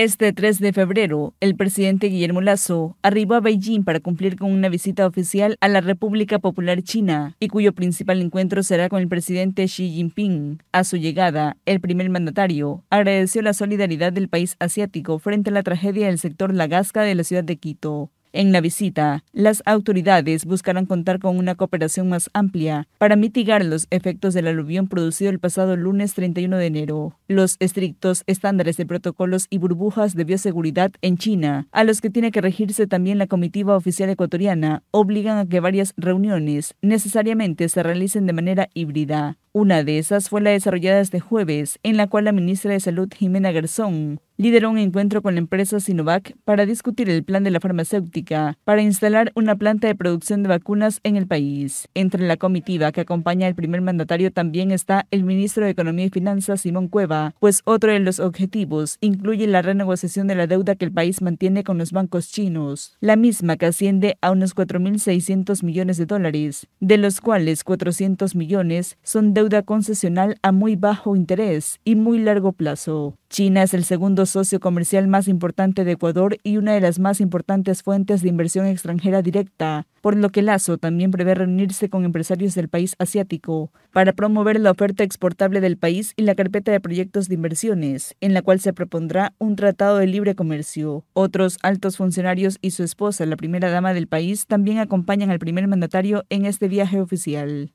Este 3 de febrero, el presidente Guillermo Lazo arribó a Beijing para cumplir con una visita oficial a la República Popular China y cuyo principal encuentro será con el presidente Xi Jinping. A su llegada, el primer mandatario agradeció la solidaridad del país asiático frente a la tragedia del sector Lagasca de la ciudad de Quito. En la visita, las autoridades buscarán contar con una cooperación más amplia para mitigar los efectos del aluvión producido el pasado lunes 31 de enero. Los estrictos estándares de protocolos y burbujas de bioseguridad en China, a los que tiene que regirse también la comitiva oficial ecuatoriana, obligan a que varias reuniones necesariamente se realicen de manera híbrida. Una de esas fue la desarrollada este jueves, en la cual la ministra de Salud Jimena Garzón lideró un encuentro con la empresa Sinovac para discutir el plan de la farmacéutica para instalar una planta de producción de vacunas en el país. Entre la comitiva que acompaña al primer mandatario también está el ministro de Economía y Finanzas, Simón Cueva, pues otro de los objetivos incluye la renegociación de la deuda que el país mantiene con los bancos chinos, la misma que asciende a unos 4.600 millones de dólares, de los cuales 400 millones son deuda concesional a muy bajo interés y muy largo plazo. China es el segundo socio comercial más importante de Ecuador y una de las más importantes fuentes de inversión extranjera directa, por lo que Lazo también prevé reunirse con empresarios del país asiático para promover la oferta exportable del país y la carpeta de proyectos de inversiones, en la cual se propondrá un tratado de libre comercio. Otros altos funcionarios y su esposa, la primera dama del país, también acompañan al primer mandatario en este viaje oficial.